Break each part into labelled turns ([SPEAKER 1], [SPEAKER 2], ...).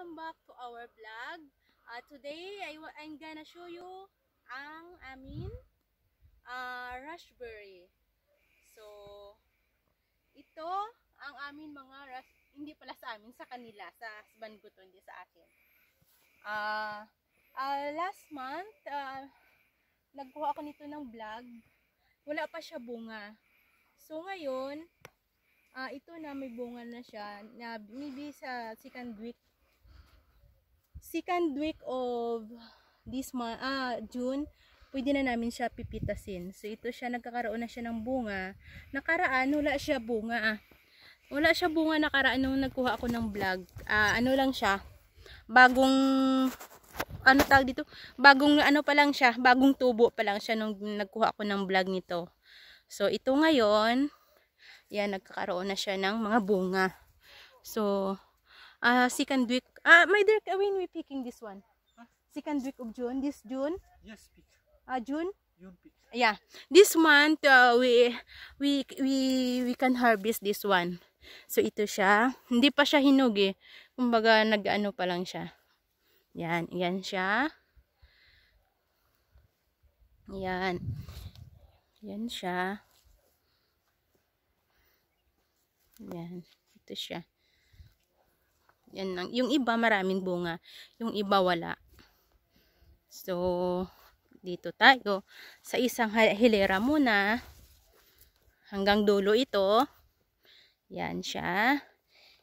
[SPEAKER 1] welcome back to our vlog. Uh, today, I, I'm gonna show you ang amin uh, raspberry. So, ito ang amin mga ras hindi pala sa amin, sa kanila, sa husband ko to, hindi sa akin. Uh, uh, last month, uh, nagkuha ako nito ng vlog. Wala pa siya bunga. So, ngayon, uh, ito na may bunga na siya na maybe sa second week second week of this month, ah, June, pwede na namin siya pipitasin. So, ito siya, nagkakaroon na siya ng bunga. Nakaraan, wala siya bunga, ah. Wala siya bunga nakaraan nung nagkuha ako ng vlog. Ah, ano lang siya, bagong, ano tawag dito? Bagong, ano pa lang siya, bagong tubo pa lang siya nung nagkuha ako ng vlog nito. So, ito ngayon, yan, nagkakaroon na siya ng mga bunga. So, uh, second week Ah, uh, my dear, when we picking this one? Huh? Second week of June, this June? Yes, pick. Ah, uh, June? June pick. Yeah. This month, uh, we, we, we, we can harvest this one. So, ito siya. Hindi pa siya hinog eh. Kumbaga, nag-ano pa lang siya. Yan. Yan siya. Yan. Yan siya. Yan. Ito siya. Yan lang. Yung iba maraming bunga. Yung iba wala. So, dito tayo. Sa isang hilera muna. Hanggang dulo ito. Yan siya.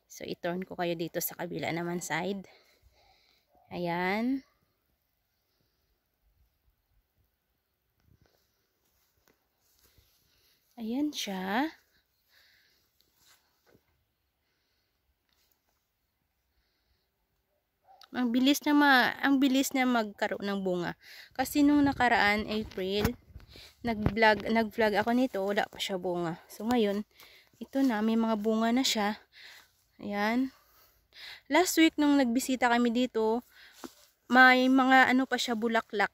[SPEAKER 1] So, i-turn ko kayo dito sa kabila naman side. Ayan. Ayan siya. Ang bilis na ma, ang bilis na magkaroon ng bunga. Kasi nung nakaraan April, nag-vlog, nag-vlog ako nito, wala pa siya bunga. So ngayon, ito na may mga bunga na siya. Ayan. Last week nung nagbisita kami dito, may mga ano pa siya bulaklak.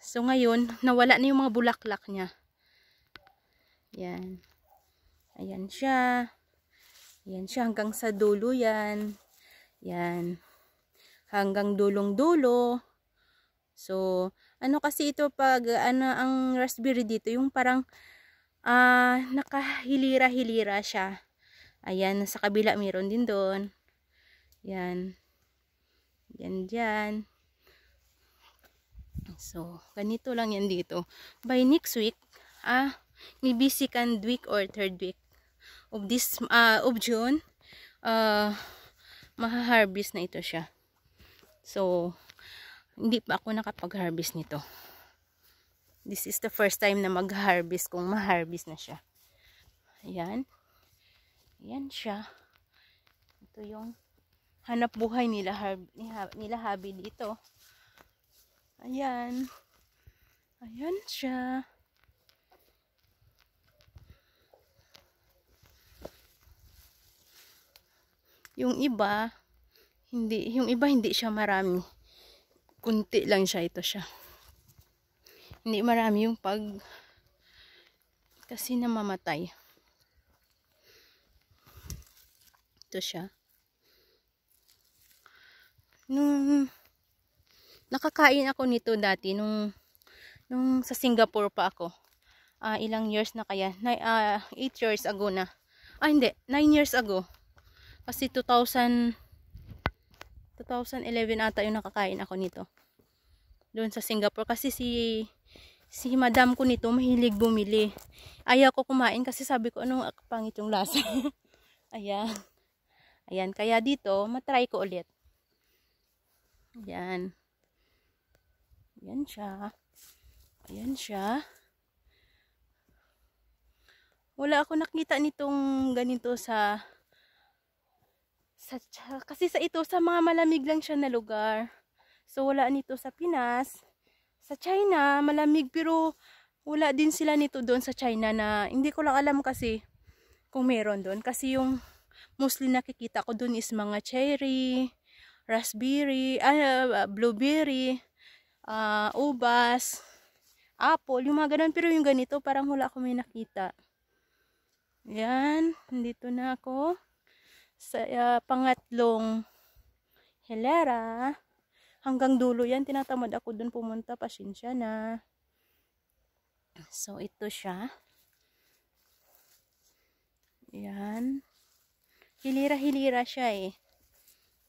[SPEAKER 1] So ngayon, nawala na yung mga bulaklak niya. Ayan. Ayan siya. Ayan siya hanggang sa dulo yan. Yan hanggang dulong-dulo. So, ano kasi ito pag ano ang raspberry dito, yung parang uh, nakahilira-hilira siya. Ayan, sa kabila meron din doon. Yan. Yan diyan. So, ganito lang yan dito. By next week, ah, maybe second week or third week of this uh, of June, uh, ah, maha na ito siya. So, hindi pa ako nakapag-harvest nito. This is the first time na mag-harvest kung ma-harvest na siya. Ayan. Ayan siya. Ito yung hanap buhay nila, nila habi dito. Ayan. Ayan siya. Yung iba, hindi, yung iba hindi siya marami. Kunti lang siya ito siya. Hindi marami yung pag kasi namamatay. Ito siya. Nung nakakain ako nito dati nung nung sa Singapore pa ako. Uh, ilang years na kaya? 8 uh, ah, years ago na. Ah hindi, 9 years ago. Kasi 2000 2011 ata yung nakakain ako nito. Doon sa Singapore. Kasi si, si madam ko nito mahilig bumili. Ayaw ko kumain kasi sabi ko, anong pangit yung lasa. Ayan. Ayan. Kaya dito, matry ko ulit. Ayan. Ayan siya. Ayan siya. Wala ako nakita nitong ganito sa sa, kasi sa ito, sa mga malamig lang siya na lugar. So, wala nito sa Pinas. Sa China, malamig pero wala din sila nito doon sa China na hindi ko lang alam kasi kung meron doon. Kasi yung mostly nakikita ko doon is mga cherry, raspberry, uh, blueberry, uh, ubas, apple, yung mga ganun. Pero yung ganito, parang wala ko may nakita. Yan, dito na ako sa uh, pangatlong hilera hanggang dulo yan tinatamad ako dun pumunta pasensya na so ito siya yan hilira hilira siya eh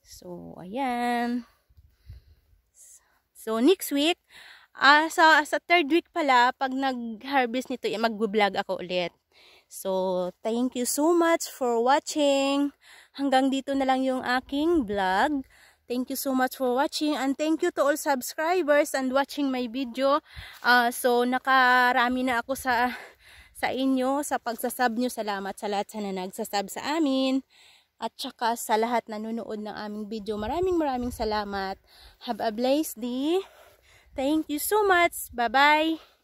[SPEAKER 1] so ayan so next week uh, sa, sa third week pala pag nag harvest nito eh, mag vlog ako ulit So, thank you so much for watching. Hanggang dito na lang yung aking vlog. Thank you so much for watching and thank you to all subscribers and watching my video. Uh, so, nakarami na ako sa sa inyo, sa pagsasub nyo. Salamat sa lahat sa na nagsasub sa amin at saka sa lahat nanonood ng aming video. Maraming maraming salamat. Have a blessed day. Thank you so much. Bye-bye.